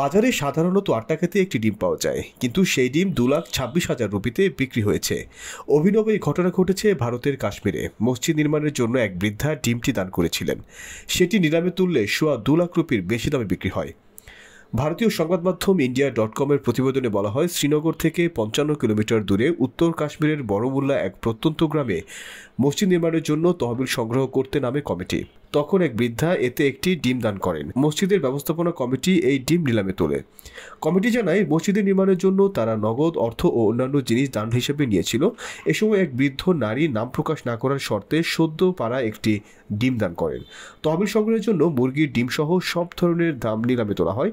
বাজারে সাধারণত আট টাকাতে একটি ডিম পাওয়া যায় কিন্তু সেই ডিম দু লাখ ছাব্বিশ হাজার রুপিতে বিক্রি হয়েছে অভিনব এই ঘটনা ঘটেছে ভারতের কাশ্মীরে মসজিদ নির্মাণের জন্য এক বৃদ্ধা ডিমটি দান করেছিলেন সেটি নিলামে তুললে সোয়া দু লাখ রুপির বেশি দামে বিক্রি হয় ভারতীয় সংবাদ মাধ্যম ইন্ডিয়া ডট কমের প্রতিবেদনে বলা হয় শ্রীনগর থেকে পঞ্চান্ন কিলোমিটার দূরে উত্তর কাশ্মীরের বড়মুল্লা এক প্রত্যন্ত গ্রামে মসজিদ নির্মাণের জন্য তহবিল সংগ্রহ করতে নামে কমিটি তখন এক বৃদ্ধা এতে একটি ডিম দান করেন মসজিদের ব্যবস্থাপনা কমিটি এই ডিম নিলামে তোলে কমিটি জানায় মসজিদের নির্মাণের জন্য তারা নগদ অর্থ ও অন্যান্য জিনিস দান হিসেবে নিয়েছিল এ সময় এক বৃদ্ধ নারী নাম প্রকাশ না করার শর্তে সদ্য পাড়া একটি ডিম দান করেন তহবিল সংগ্রহের জন্য মুরগির ডিমসহ সব ধরনের দাম নিলামে তোলা হয়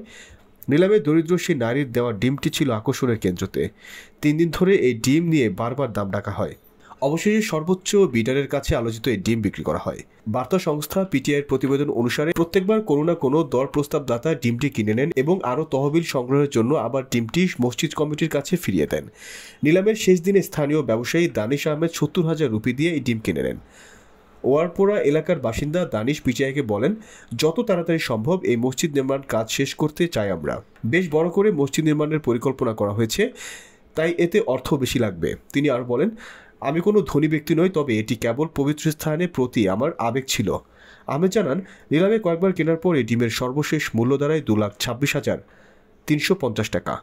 নিলামে দরিদ্র সেই নারীর দেওয়া ডিমটি ছিল আকর্ষণের কেন্দ্রতে তিন দিন ধরে এই ডিম নিয়ে বারবার দাম ডাকা হয় অবশেষে সর্বোচ্চ বিডারের কাছে আলোচিত এই ডিম বিক্রি করা হয় বার্তা সংস্থা পিটিআইয়ের প্রতিবেদন অনুসারে প্রত্যেকবার কোনো না কোনো দর প্রস্তাবদাতা ডিমটি কিনে নেন এবং আরও তহবিল সংগ্রহের জন্য আবার ডিমটি মসজিদ কমিটির কাছে ফিরিয়ে দেন নিলামের শেষ দিনে স্থানীয় ব্যবসায়ী দানিশ আহমেদ সত্তর হাজার রুপি দিয়ে এই ডিম কিনে নেন ওয়ারপোরা এলাকার বাসিন্দা দানিশ পিটিআইকে বলেন যত তাড়াতাড়ি সম্ভব এই মসজিদ নির্মাণ কাজ শেষ করতে চাই আমরা বেশ বড় করে মসজিদ নির্মাণের পরিকল্পনা করা হয়েছে তাই এতে অর্থ বেশি লাগবে তিনি আর বলেন আমি কোনো ধনী ব্যক্তি নই তবে এটি কেবল পবিত্র স্থানের প্রতি আমার আবেগ ছিল আমি জানান নিলামে কয়েকবার কেনার পরে ডিমের সর্বশেষ মূল্য দাঁড়ায় দু লাখ ছাব্বিশ হাজার তিনশো পঞ্চাশ টাকা